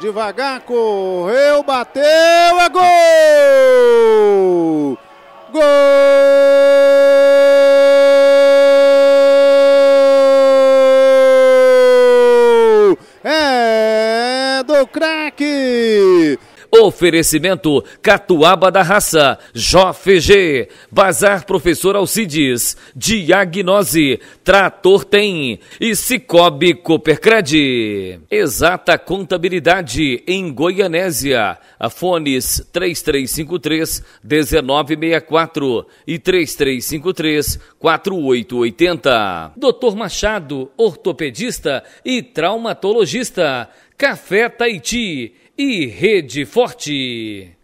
Devagar, correu, bateu, é gol! Gol! É do craque! Oferecimento Catuaba da Raça, JFG, Bazar Professor Alcides, Diagnose, Trator Tem e Cicobi Coopercred. Exata Contabilidade em Goianésia, a fones 3353 1964 e 3353 4880. Doutor Machado, ortopedista e traumatologista Café Taiti e Rede Forte.